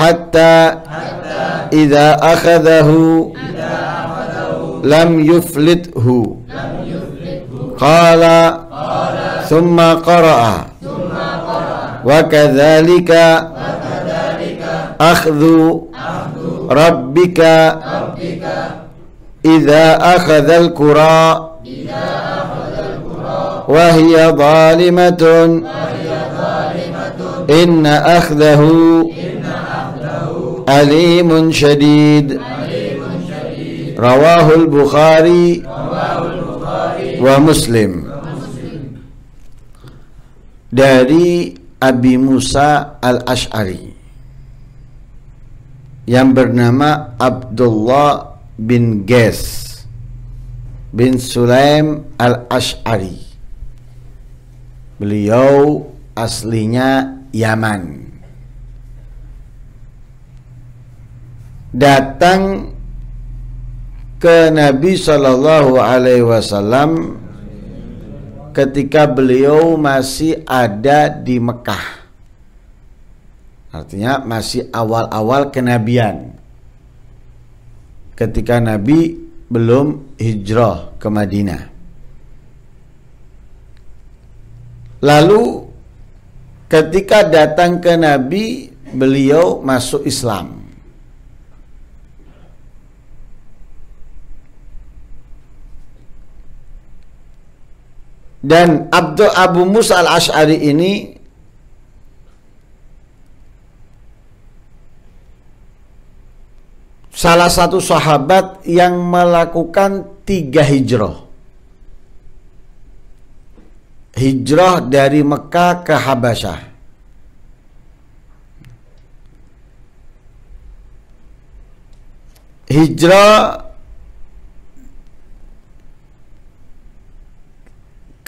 حتى, إذا أخذه, إذا أخذه لم, يفلته لم يفلته قال, قال ثم قرأ, ثم قرأ وكذلك, وكذلك أخذ, أخذ ربك, ربك إذا أخذ الكرة وهي ظالمة إن أخذه, إن أخذه أليم شديد رواه البخاري ومسلم dari Abi Musa al-Ash'ari yang bernama Abdullah bin Ges bin Sulaim al-Ash'ari beliau aslinya Yaman datang ke Nabi Shallallahu Alaihi Wasallam ketika beliau masih ada di Mekah. Artinya masih awal-awal kenabian. Ketika Nabi belum hijrah ke Madinah. Lalu ketika datang ke Nabi beliau masuk Islam. Dan Abdul Abu Musa al-Ash'ari ini salah satu sahabat yang melakukan tiga hijrah. Hijrah dari Mekah ke Habasyah. Hijrah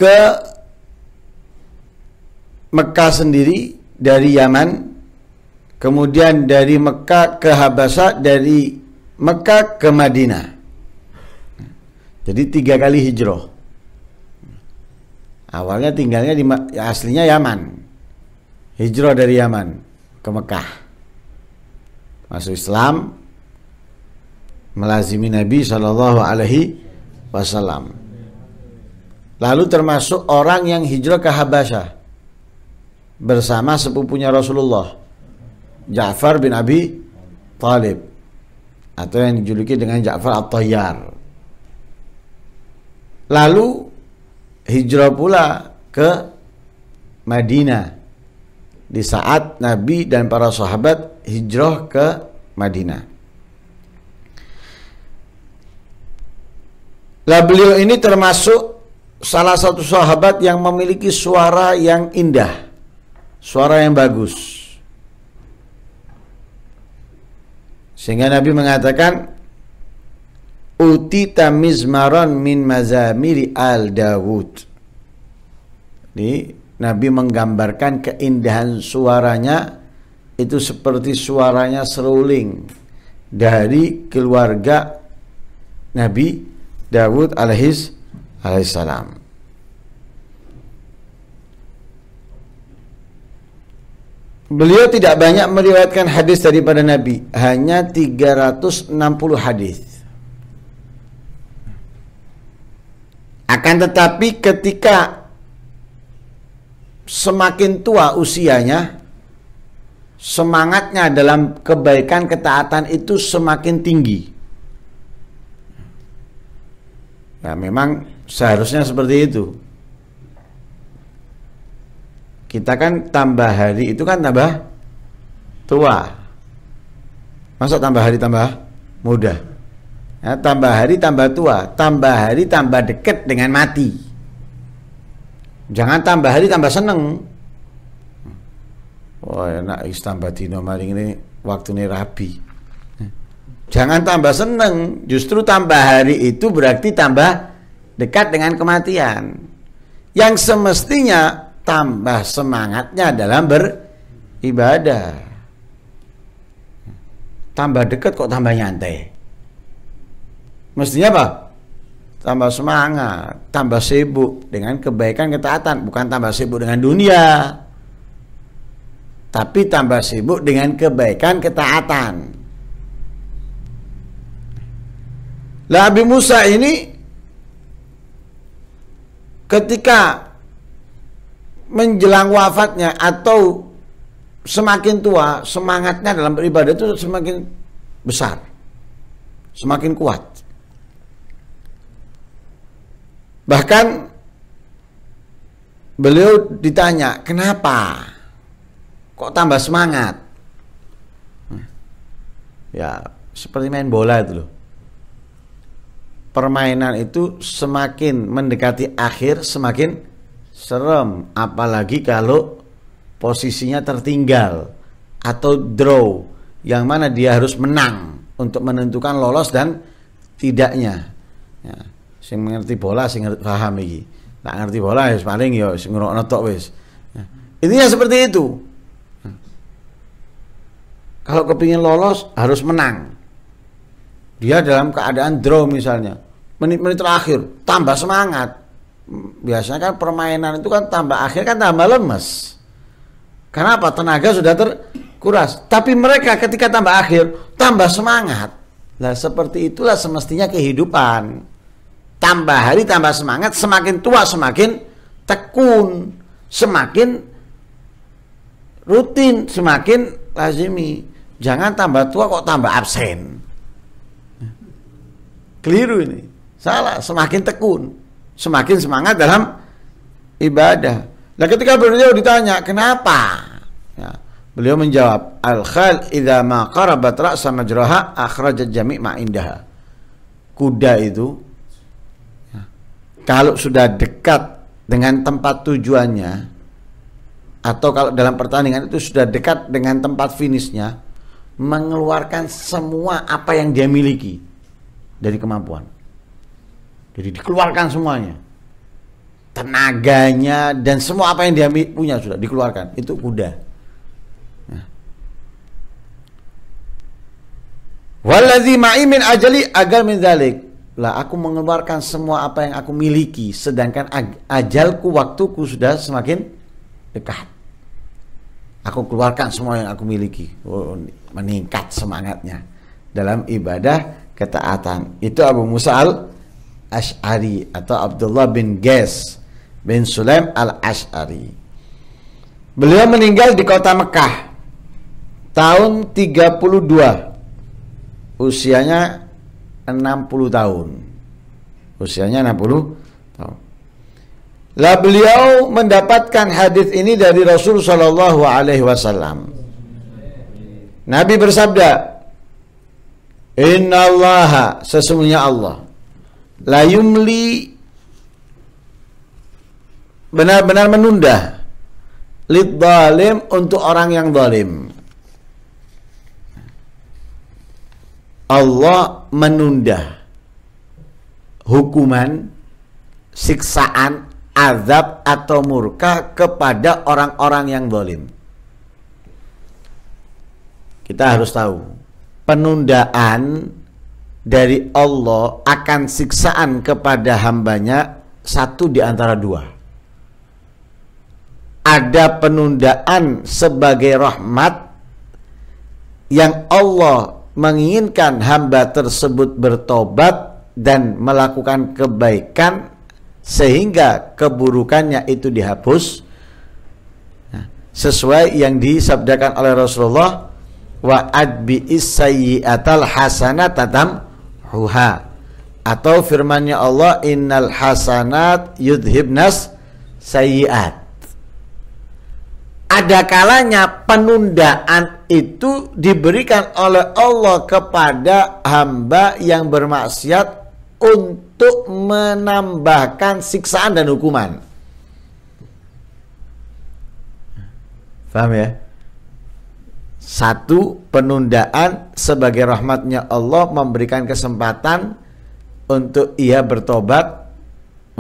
ke Mekah sendiri dari Yaman kemudian dari Mekah ke Habasa dari Mekah ke Madinah jadi tiga kali hijrah awalnya tinggalnya di ya, aslinya Yaman hijrah dari Yaman ke Mekah masuk Islam melazimi Nabi Shallallahu Alaihi Wasallam Lalu termasuk orang yang hijrah ke Habasyah bersama sepupunya Rasulullah Ja'far bin Abi Talib atau yang dijuluki dengan Ja'far At-Tayyar. Lalu hijrah pula ke Madinah di saat Nabi dan para sahabat hijrah ke Madinah. Lah beliau ini termasuk salah satu sahabat yang memiliki suara yang indah, suara yang bagus. Sehingga Nabi mengatakan utita mizmaran min mazamiri al Dawud. Ini Nabi menggambarkan keindahan suaranya itu seperti suaranya seruling dari keluarga Nabi Dawud alaihis alaihissalam. Beliau tidak banyak meriwayatkan hadis daripada Nabi, hanya 360 hadis. Akan tetapi ketika semakin tua usianya, semangatnya dalam kebaikan ketaatan itu semakin tinggi. Ya memang Seharusnya seperti itu. Kita kan tambah hari itu kan tambah tua. Masuk tambah hari tambah muda? Ya, tambah hari tambah tua, tambah hari tambah dekat dengan mati. Jangan tambah hari tambah seneng. oh, enak istambah dino maring ini waktu ini rabi. Jangan tambah seneng, justru tambah hari itu berarti tambah dekat dengan kematian yang semestinya tambah semangatnya dalam beribadah tambah dekat kok tambah nyantai mestinya apa tambah semangat tambah sibuk dengan kebaikan ketaatan bukan tambah sibuk dengan dunia tapi tambah sibuk dengan kebaikan ketaatan lah Abi Musa ini ketika menjelang wafatnya atau semakin tua semangatnya dalam beribadah itu semakin besar semakin kuat bahkan beliau ditanya kenapa kok tambah semangat hmm. ya seperti main bola itu loh permainan itu semakin mendekati akhir semakin serem apalagi kalau posisinya tertinggal atau draw yang mana dia harus menang untuk menentukan lolos dan tidaknya ya, sing mengerti bola sing paham iki tak ngerti bola ya paling ya sing ngrokno tok wis ya, intinya seperti itu ya. kalau kepingin lolos harus menang dia dalam keadaan draw misalnya menit-menit terakhir tambah semangat biasanya kan permainan itu kan tambah akhir kan tambah lemes karena apa tenaga sudah terkuras tapi mereka ketika tambah akhir tambah semangat lah seperti itulah semestinya kehidupan tambah hari tambah semangat semakin tua semakin tekun semakin rutin semakin lazimi jangan tambah tua kok tambah absen Keliru ini. Salah, semakin tekun, semakin semangat dalam ibadah. Nah, ketika beliau ditanya, "Kenapa?" Ya, beliau menjawab, "Al-khal idza ma qarabat ra'sa majraha akhrajat jami' ma indaha." Kuda itu ya, kalau sudah dekat dengan tempat tujuannya, atau kalau dalam pertandingan itu sudah dekat dengan tempat finishnya mengeluarkan semua apa yang dia miliki dari kemampuan. Jadi dikeluarkan semuanya. Tenaganya dan semua apa yang dia punya sudah dikeluarkan. Itu kuda. Ya. Waladhi ma'i min ajali agar min dalik. Lah aku mengeluarkan semua apa yang aku miliki sedangkan ajalku waktuku sudah semakin dekat. Aku keluarkan semua yang aku miliki. Oh, meningkat semangatnya dalam ibadah ketaatan. Itu Abu Musa al-Ash'ari atau Abdullah bin Ges bin Sulaim al-Ash'ari. Beliau meninggal di kota Mekah tahun 32. Usianya 60 tahun. Usianya 60 tahun. Lah beliau mendapatkan hadis ini dari Rasul Shallallahu Alaihi Wasallam. Nabi bersabda, Inna allaha sesungguhnya Allah la yumli benar-benar menunda lid dalim untuk orang yang dalim Allah menunda hukuman siksaan azab atau murka kepada orang-orang yang dalim Kita harus tahu penundaan dari Allah akan siksaan kepada hambanya satu di antara dua. Ada penundaan sebagai rahmat yang Allah menginginkan hamba tersebut bertobat dan melakukan kebaikan sehingga keburukannya itu dihapus nah, sesuai yang disabdakan oleh Rasulullah wa adbi hasanat hasanata huha atau firmannya Allah innal hasanat yudhibnas sayyi'at ada kalanya penundaan itu diberikan oleh Allah kepada hamba yang bermaksiat untuk menambahkan siksaan dan hukuman. Paham ya? Satu, penundaan sebagai rahmatnya Allah memberikan kesempatan untuk ia bertobat,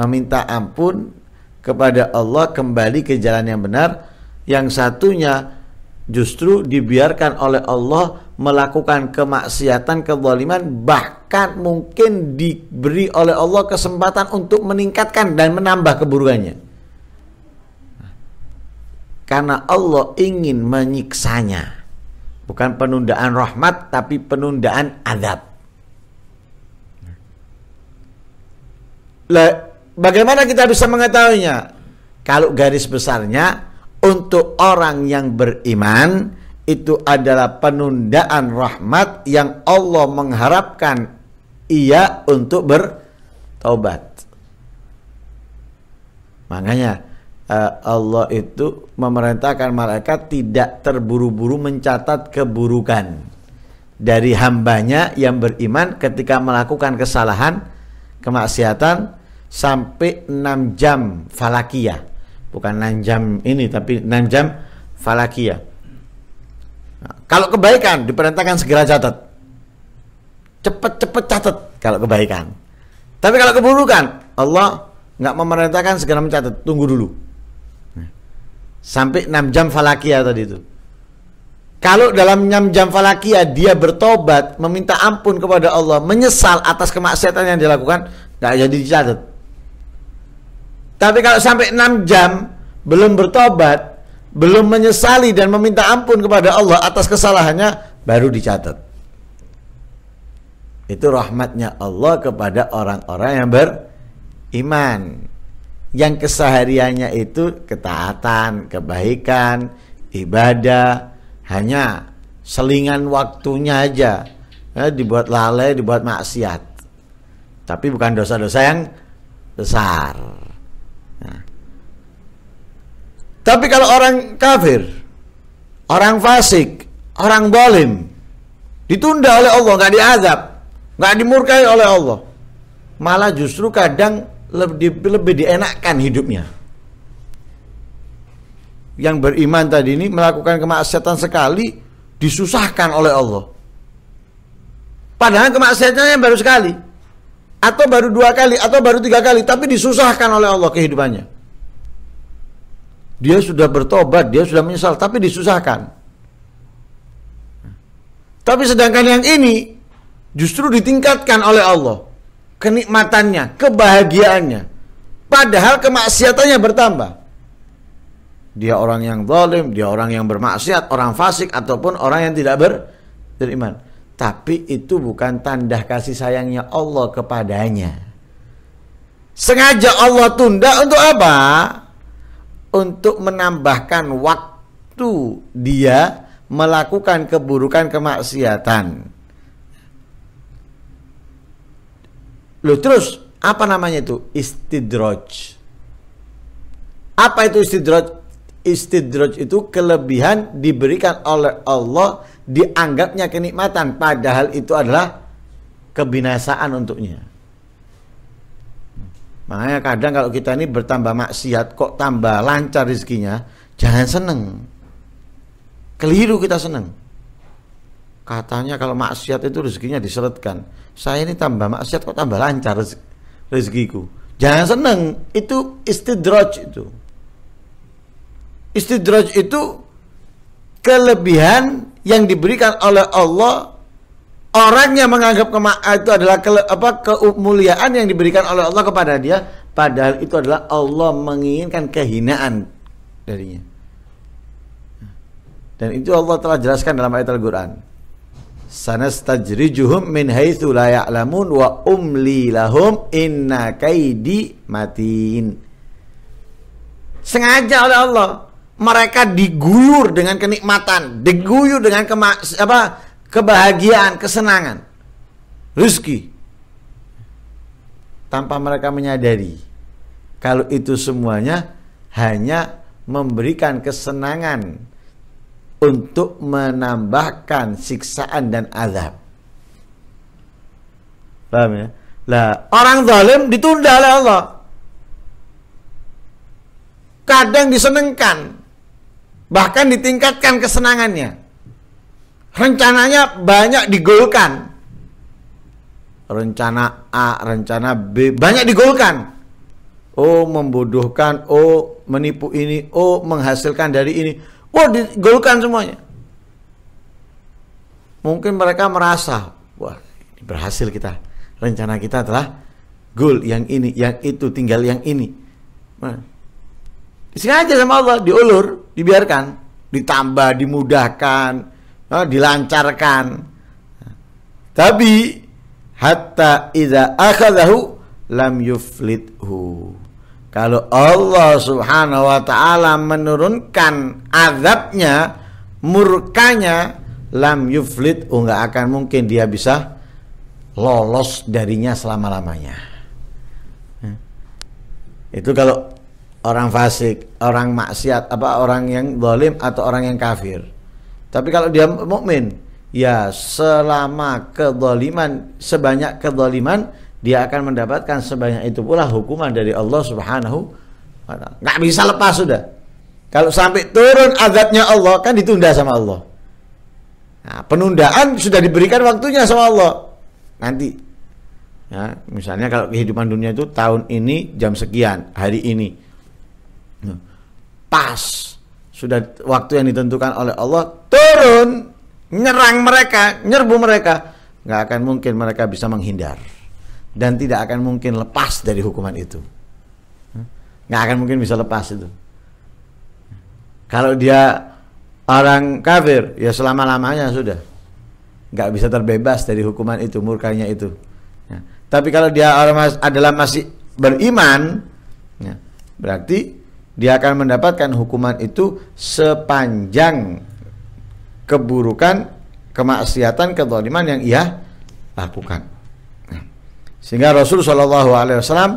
meminta ampun kepada Allah kembali ke jalan yang benar. Yang satunya justru dibiarkan oleh Allah melakukan kemaksiatan, kezaliman, bahkan mungkin diberi oleh Allah kesempatan untuk meningkatkan dan menambah keburukannya. Karena Allah ingin menyiksanya. Bukan penundaan rahmat tapi penundaan azab. Bagaimana kita bisa mengetahuinya? Kalau garis besarnya untuk orang yang beriman itu adalah penundaan rahmat yang Allah mengharapkan ia untuk bertobat Makanya Eh, Allah itu memerintahkan malaikat tidak terburu-buru mencatat keburukan dari hambanya yang beriman ketika melakukan kesalahan, kemaksiatan sampai 6 jam falakiyah. Bukan 6 jam ini tapi 6 jam falakiyah. Nah, kalau kebaikan diperintahkan segera catat. Cepat-cepat catat kalau kebaikan. Tapi kalau keburukan Allah nggak memerintahkan segera mencatat, tunggu dulu sampai 6 jam falakia tadi itu. Kalau dalam 6 jam falakia dia bertobat, meminta ampun kepada Allah, menyesal atas kemaksiatan yang dilakukan, tidak jadi dicatat. Tapi kalau sampai 6 jam belum bertobat, belum menyesali dan meminta ampun kepada Allah atas kesalahannya, baru dicatat. Itu rahmatnya Allah kepada orang-orang yang beriman yang kesehariannya itu ketaatan, kebaikan, ibadah, hanya selingan waktunya aja ya, dibuat lalai, dibuat maksiat. Tapi bukan dosa-dosa yang besar. Nah. Tapi kalau orang kafir, orang fasik, orang bolim, ditunda oleh Allah, nggak diazab, nggak dimurkai oleh Allah, malah justru kadang lebih lebih dienakkan hidupnya. Yang beriman tadi ini melakukan kemaksiatan sekali disusahkan oleh Allah. Padahal kemaksiatannya baru sekali atau baru dua kali atau baru tiga kali tapi disusahkan oleh Allah kehidupannya. Dia sudah bertobat, dia sudah menyesal tapi disusahkan. Tapi sedangkan yang ini justru ditingkatkan oleh Allah kenikmatannya, kebahagiaannya. Padahal kemaksiatannya bertambah. Dia orang yang zalim, dia orang yang bermaksiat, orang fasik ataupun orang yang tidak ber beriman. Tapi itu bukan tanda kasih sayangnya Allah kepadanya. Sengaja Allah tunda untuk apa? Untuk menambahkan waktu dia melakukan keburukan kemaksiatan. Loh terus apa namanya itu? Istidroj. Apa itu istidroj? Istidroj itu kelebihan diberikan oleh Allah dianggapnya kenikmatan padahal itu adalah kebinasaan untuknya. Makanya kadang kalau kita ini bertambah maksiat kok tambah lancar rezekinya, jangan seneng. Keliru kita seneng katanya kalau maksiat itu rezekinya diseretkan saya ini tambah maksiat kok tambah lancar rezekiku jangan seneng itu istidraj itu istidraj itu kelebihan yang diberikan oleh Allah orang yang menganggap itu adalah ke, apa kemuliaan yang diberikan oleh Allah kepada dia padahal itu adalah Allah menginginkan kehinaan darinya dan itu Allah telah jelaskan dalam ayat Al-Quran sanastajrijuhum min haitsu la ya'lamun wa umli lahum inna kaidi matin. Sengaja oleh Allah mereka diguyur dengan kenikmatan, diguyur dengan kema, apa, kebahagiaan, kesenangan, rezeki. Tanpa mereka menyadari kalau itu semuanya hanya memberikan kesenangan untuk menambahkan siksaan dan azab. Paham ya? Lah, orang zalim ditunda oleh Allah. Kadang disenengkan. Bahkan ditingkatkan kesenangannya. Rencananya banyak digolkan. Rencana A, rencana B, banyak digolkan. Oh, membodohkan, oh, menipu ini, oh, menghasilkan dari ini. Wah, digolkan semuanya. Mungkin mereka merasa, wah, berhasil kita. Rencana kita adalah gol yang ini, yang itu, tinggal yang ini. Nah, disengaja sama Allah, diulur, dibiarkan, ditambah, dimudahkan, eh, dilancarkan. tapi hatta iza akhadahu lam yuflithu. Kalau Allah subhanahu wa ta'ala menurunkan azabnya Murkanya Lam yuflit oh, nggak akan mungkin dia bisa Lolos darinya selama-lamanya hmm. Itu kalau orang fasik Orang maksiat apa Orang yang dolim atau orang yang kafir Tapi kalau dia mukmin Ya selama kedoliman Sebanyak kedoliman dia akan mendapatkan sebanyak itu pula hukuman dari Allah Subhanahu wa taala. Enggak bisa lepas sudah. Kalau sampai turun azabnya Allah kan ditunda sama Allah. Nah, penundaan sudah diberikan waktunya sama Allah. Nanti ya, misalnya kalau kehidupan dunia itu tahun ini jam sekian, hari ini. Nah, pas sudah waktu yang ditentukan oleh Allah turun nyerang mereka, nyerbu mereka, nggak akan mungkin mereka bisa menghindar dan tidak akan mungkin lepas dari hukuman itu. Hmm? Nggak akan mungkin bisa lepas itu. Kalau dia orang kafir, ya selama-lamanya sudah. Nggak bisa terbebas dari hukuman itu, murkanya itu. Ya. Tapi kalau dia orang adalah masih beriman, ya, berarti dia akan mendapatkan hukuman itu sepanjang keburukan, kemaksiatan, kezaliman yang ia lakukan. Sehingga Rasul Shallallahu Alaihi Wasallam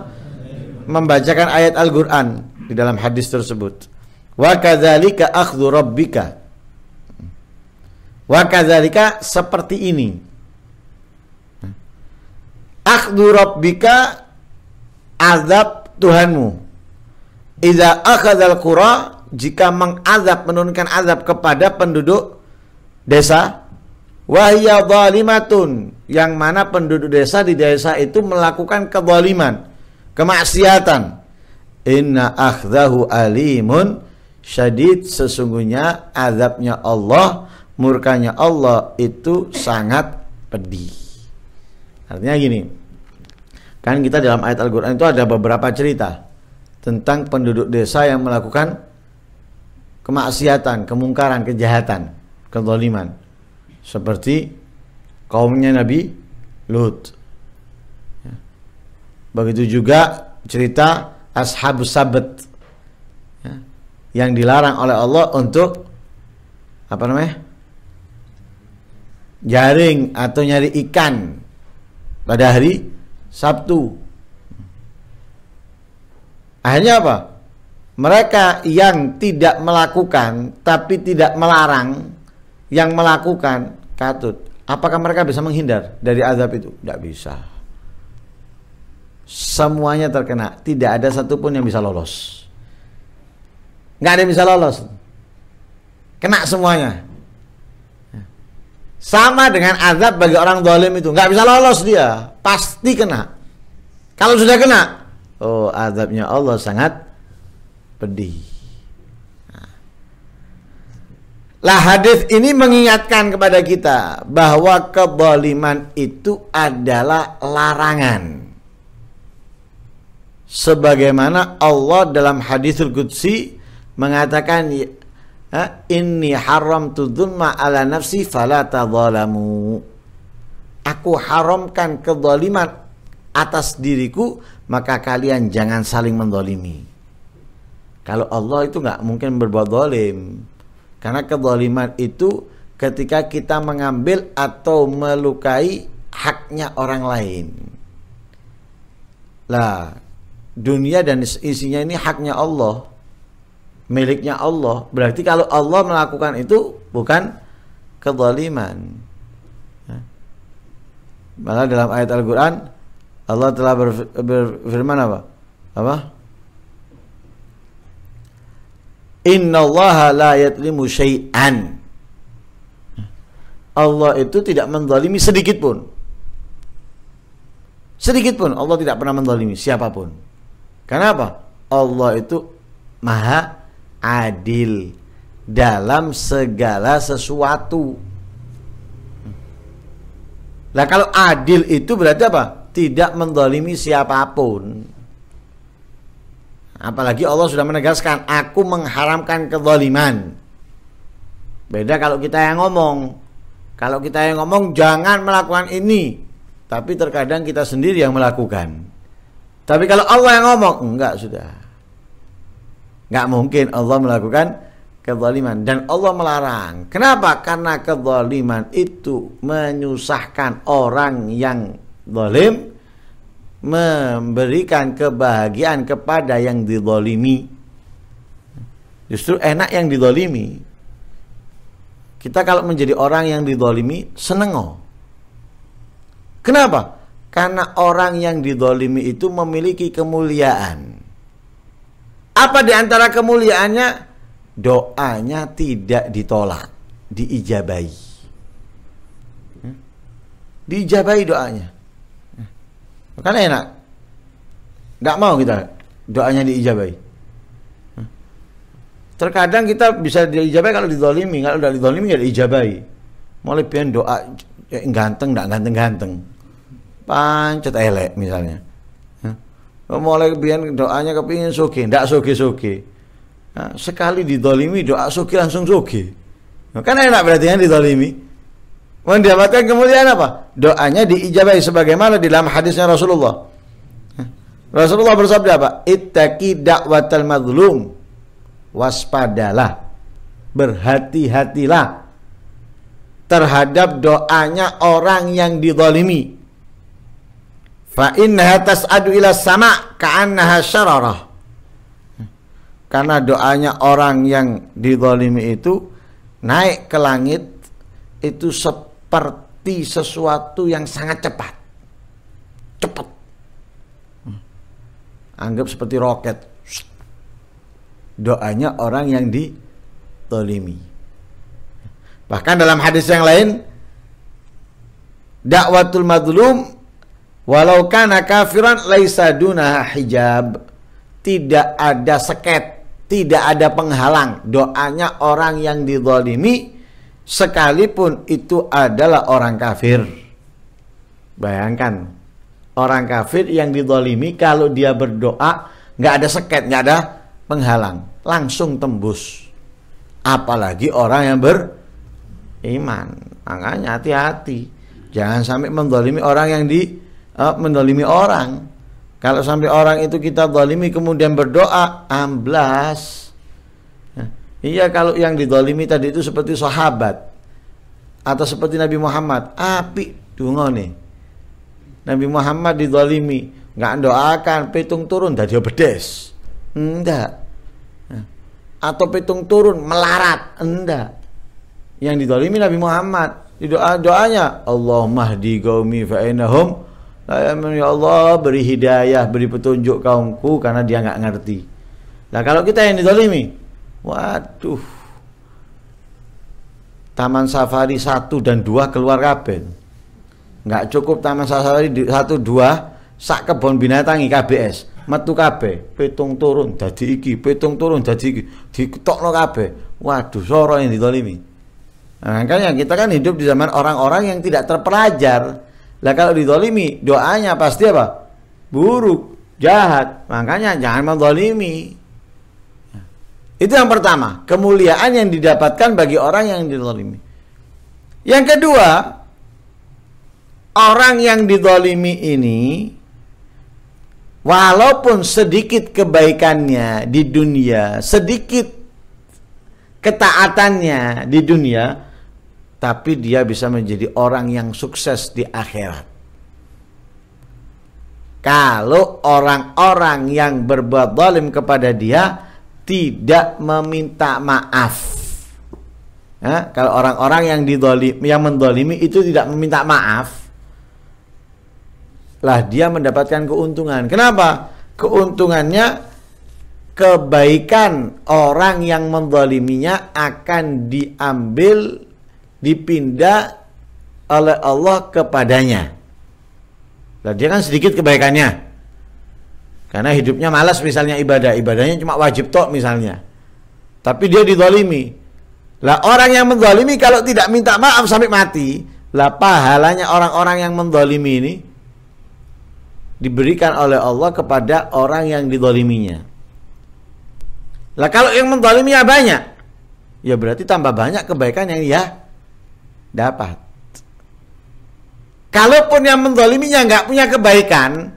membacakan ayat Al-Quran di dalam hadis tersebut. Wa kadzalika akhdhu rabbika. Wa kadzalika seperti ini. Akhdhu rabbika azab Tuhanmu. Idza akhadzal qura jika mengazab menurunkan azab kepada penduduk desa wahya zalimatun yang mana penduduk desa di desa itu melakukan kezaliman, kemaksiatan. Inna akhdahu alimun syadid sesungguhnya azabnya Allah, murkanya Allah itu sangat pedih. Artinya gini. Kan kita dalam ayat Al-Qur'an itu ada beberapa cerita tentang penduduk desa yang melakukan kemaksiatan, kemungkaran, kejahatan, kezaliman seperti kaumnya Nabi Lut. Ya. Begitu juga cerita ashab sabat ya, yang dilarang oleh Allah untuk apa namanya jaring atau nyari ikan pada hari Sabtu. Akhirnya apa? Mereka yang tidak melakukan tapi tidak melarang yang melakukan katut, apakah mereka bisa menghindar dari azab itu? Tidak bisa. Semuanya terkena, tidak ada satupun yang bisa lolos. Nggak ada yang bisa lolos. Kena semuanya. Sama dengan azab bagi orang dolim itu, nggak bisa lolos dia, pasti kena. Kalau sudah kena, oh azabnya Allah sangat pedih. Lah hadis ini mengingatkan kepada kita bahwa keboliman itu adalah larangan. Sebagaimana Allah dalam hadis Qudsi mengatakan ya, ini haram tudunma ala nafsi falatadhalamu. Aku haramkan keboliman atas diriku maka kalian jangan saling mendolimi. Kalau Allah itu nggak mungkin berbuat dolim karena kedoliman itu ketika kita mengambil atau melukai haknya orang lain. Lah, dunia dan isinya ini haknya Allah. Miliknya Allah. Berarti kalau Allah melakukan itu bukan kezaliman. Ya. Malah dalam ayat Al-Quran Allah telah berfirman apa? Apa? Allah la yatlimu syai'an. Allah itu tidak mendalimi sedikit pun. Sedikit pun Allah tidak pernah mendalimi siapapun. Kenapa? Allah itu maha adil dalam segala sesuatu. Nah kalau adil itu berarti apa? Tidak mendolimi siapapun. Apalagi Allah sudah menegaskan, aku mengharamkan kezaliman. Beda kalau kita yang ngomong. Kalau kita yang ngomong, jangan melakukan ini. Tapi terkadang kita sendiri yang melakukan. Tapi kalau Allah yang ngomong, enggak sudah. Enggak mungkin Allah melakukan kezaliman. Dan Allah melarang. Kenapa? Karena kezaliman itu menyusahkan orang yang zalim memberikan kebahagiaan kepada yang didolimi. Justru enak yang didolimi. Kita kalau menjadi orang yang didolimi, seneng Oh. Kenapa? Karena orang yang didolimi itu memiliki kemuliaan. Apa diantara kemuliaannya? Doanya tidak ditolak, diijabai. Hmm? Diijabai doanya. Kan enak. Nggak mau kita doanya diijabai. Terkadang kita bisa diijabai kalau didolimi. Kalau udah didolimi ya diijabai. Mau lebihan doa ya, ganteng, gak ganteng-ganteng. Pancet elek misalnya. Oh, mau lebihan doanya kepingin suki, nggak suki suki. Nah, sekali didolimi doa suki langsung suki. Kan enak berarti kan didolimi mendapatkan kemuliaan apa? Doanya diijabahi sebagaimana di dalam hadisnya Rasulullah. Rasulullah bersabda apa? Ittaqi da'watal madlum. Waspadalah. Berhati-hatilah terhadap doanya orang yang didolimi. Fa innaha tas'adu ila sama ka'annaha syararah. Karena doanya orang yang didolimi itu naik ke langit itu seperti seperti sesuatu yang sangat cepat. Cepat. Hmm. Anggap seperti roket. Doanya orang yang ditolimi. Bahkan dalam hadis yang lain, dakwatul madlum walau kana kafiran laisa duna hijab. Tidak ada seket, tidak ada penghalang. Doanya orang yang didolimi sekalipun itu adalah orang kafir. Bayangkan, orang kafir yang didolimi kalau dia berdoa nggak ada seket, nggak ada penghalang, langsung tembus. Apalagi orang yang beriman. Makanya hati-hati, jangan sampai mendolimi orang yang di uh, mendolimi orang. Kalau sampai orang itu kita dolimi kemudian berdoa, amblas Iya kalau yang didolimi tadi itu seperti sahabat atau seperti Nabi Muhammad, api dungo nih. Nabi Muhammad didolimi, nggak doakan, petung turun dia bedes, enggak. Atau petung turun melarat, enggak. Yang didolimi Nabi Muhammad, di doa doanya Allah mahdi gaumi fa'inahum Ya Allah beri hidayah, beri petunjuk kaumku karena dia nggak ngerti. Nah kalau kita yang didolimi, Waduh. Taman safari satu dan dua keluar kabin. Nggak cukup taman safari satu dua sak kebon binatang KBS metu kabeh petung turun dadi iki petung turun dadi iki diketokno kabeh waduh soro yang ditolimi nah, makanya kita kan hidup di zaman orang-orang yang tidak terpelajar lah kalau ditolimi doanya pasti apa buruk jahat makanya jangan mendolimi itu yang pertama, kemuliaan yang didapatkan bagi orang yang didolimi. Yang kedua, orang yang didolimi ini, walaupun sedikit kebaikannya di dunia, sedikit ketaatannya di dunia, tapi dia bisa menjadi orang yang sukses di akhirat. Kalau orang-orang yang berbuat zalim kepada dia, tidak meminta maaf. Ya, kalau orang-orang yang didolim, yang mendolimi itu tidak meminta maaf, lah dia mendapatkan keuntungan. Kenapa? Keuntungannya kebaikan orang yang mendoliminya akan diambil, dipindah oleh Allah kepadanya. Lah dia kan sedikit kebaikannya. Karena hidupnya malas misalnya ibadah, ibadahnya cuma wajib tok misalnya. Tapi dia didolimi. Lah orang yang mendolimi kalau tidak minta maaf sampai mati, lah pahalanya orang-orang yang mendolimi ini diberikan oleh Allah kepada orang yang didoliminya. Lah kalau yang mendoliminya banyak, ya berarti tambah banyak kebaikan yang dia dapat. Kalaupun yang mendoliminya nggak punya kebaikan,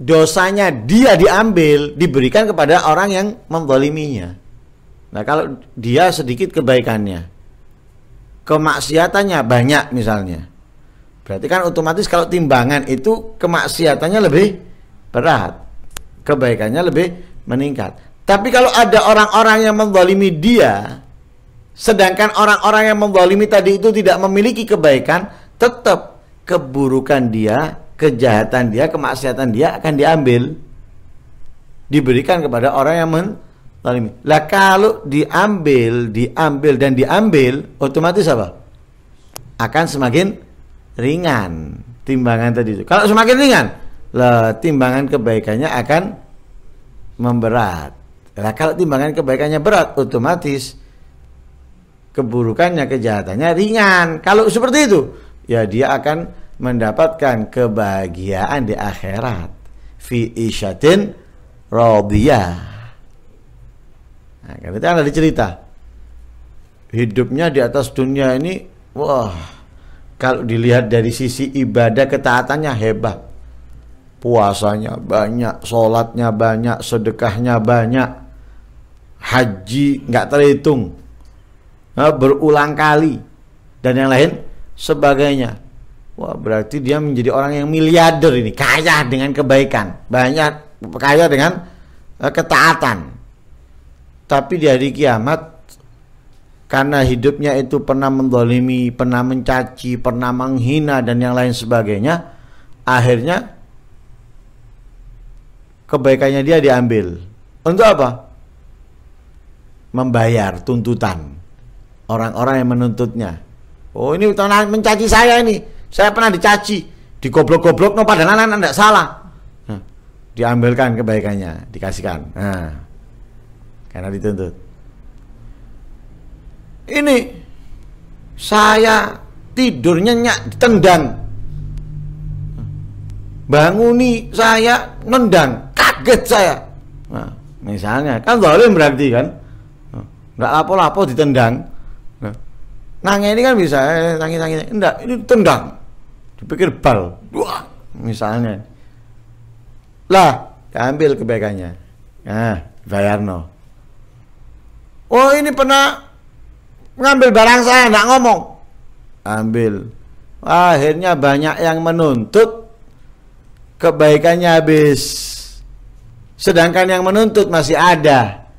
dosanya dia diambil diberikan kepada orang yang memboliminya. Nah, kalau dia sedikit kebaikannya, kemaksiatannya banyak misalnya. Berarti kan otomatis kalau timbangan itu kemaksiatannya lebih berat, kebaikannya lebih meningkat. Tapi kalau ada orang-orang yang membolimi dia, sedangkan orang-orang yang membolimi tadi itu tidak memiliki kebaikan, tetap keburukan dia kejahatan dia, kemaksiatan dia akan diambil diberikan kepada orang yang menzalimi. Lah kalau diambil, diambil dan diambil, otomatis apa? Akan semakin ringan timbangan tadi itu. Kalau semakin ringan, lah timbangan kebaikannya akan memberat. Lah kalau timbangan kebaikannya berat, otomatis keburukannya kejahatannya ringan. Kalau seperti itu, ya dia akan mendapatkan kebahagiaan di akhirat fi isyatin radiyah nah, kan itu ada cerita hidupnya di atas dunia ini wah kalau dilihat dari sisi ibadah ketaatannya hebat puasanya banyak sholatnya banyak sedekahnya banyak haji nggak terhitung nah, berulang kali dan yang lain sebagainya Wah, berarti dia menjadi orang yang miliarder ini, kaya dengan kebaikan, banyak kaya dengan uh, ketaatan. Tapi di hari kiamat karena hidupnya itu pernah mendolimi, pernah mencaci, pernah menghina dan yang lain sebagainya, akhirnya kebaikannya dia diambil. Untuk apa? Membayar tuntutan orang-orang yang menuntutnya. Oh ini mencaci saya ini, saya pernah dicaci, digoblok-goblok, no padahal anak tidak salah. Nah, diambilkan kebaikannya, dikasihkan. Nah, karena dituntut. Ini saya tidur nyenyak ditendang. Banguni saya nendang, kaget saya. Nah, misalnya kan zalim berarti kan. Nah, nggak lapo-lapo ditendang. Nah, nangis ini kan bisa, tangis eh, tangis Enggak, ini tendang dipikir bal wah misalnya lah ambil kebaikannya nah Bayarno oh ini pernah ngambil barang saya nggak ngomong ambil akhirnya banyak yang menuntut kebaikannya habis sedangkan yang menuntut masih ada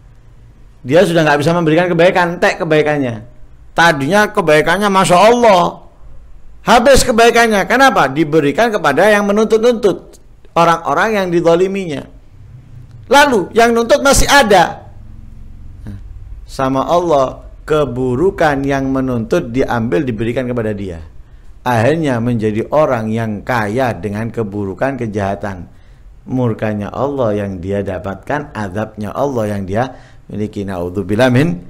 dia sudah nggak bisa memberikan kebaikan tek kebaikannya tadinya kebaikannya masya Allah Habis kebaikannya. Kenapa? Diberikan kepada yang menuntut-nuntut. Orang-orang yang didoliminya. Lalu yang nuntut masih ada. Sama Allah, keburukan yang menuntut diambil diberikan kepada dia. Akhirnya menjadi orang yang kaya dengan keburukan kejahatan. Murkanya Allah yang dia dapatkan, adabnya Allah yang dia miliki. Naudzubillah min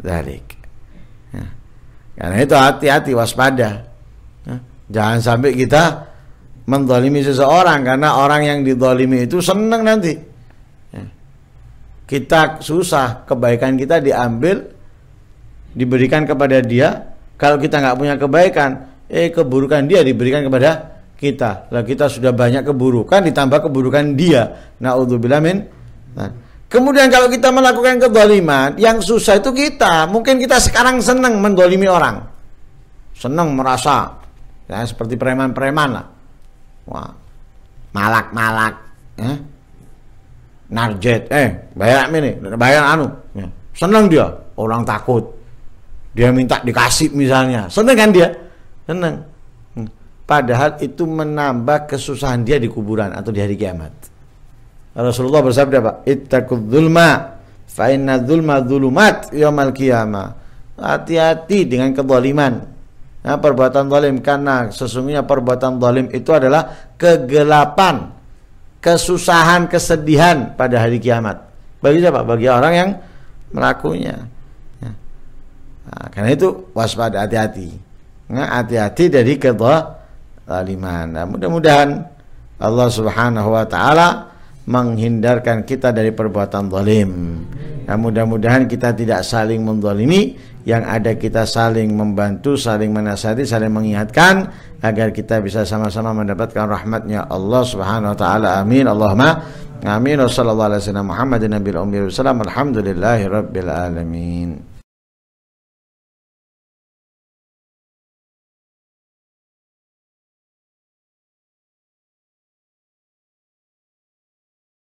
Nah, karena itu hati-hati waspada. Jangan sampai kita mendolimi seseorang karena orang yang didolimi itu senang nanti. Ya. Kita susah kebaikan kita diambil diberikan kepada dia. Kalau kita nggak punya kebaikan, eh keburukan dia diberikan kepada kita. Lah kita sudah banyak keburukan ditambah keburukan dia. Nauzubillah min. Nah, Kemudian kalau kita melakukan kedoliman, yang susah itu kita. Mungkin kita sekarang senang mendolimi orang. Senang merasa ya seperti preman-preman lah wah malak-malak eh? narjet eh bayar ini bayar anu ya. seneng dia orang takut dia minta dikasih misalnya seneng kan dia seneng hmm. padahal itu menambah kesusahan dia di kuburan atau di hari kiamat Rasulullah bersabda pak ittaqud zulma fa inna zulma zulumat yaumal kiamat hati-hati dengan kedoliman ya, perbuatan zalim karena sesungguhnya perbuatan zalim itu adalah kegelapan kesusahan kesedihan pada hari kiamat bagi siapa bagi orang yang melakukannya. nah, karena itu waspada hati-hati nah, hati-hati dari kezaliman nah, mudah-mudahan Allah subhanahu wa ta'ala menghindarkan kita dari perbuatan zalim. Nah, mudah-mudahan kita tidak saling menzalimi yang ada kita saling membantu, saling menasihati, saling mengingatkan agar kita bisa sama-sama mendapatkan rahmatnya Allah Subhanahu wa taala. Amin. Allahumma amin. Wassallallahu alaihi wasallam Muhammadin nabiyil ummi wasallam. Alhamdulillahirabbil alamin.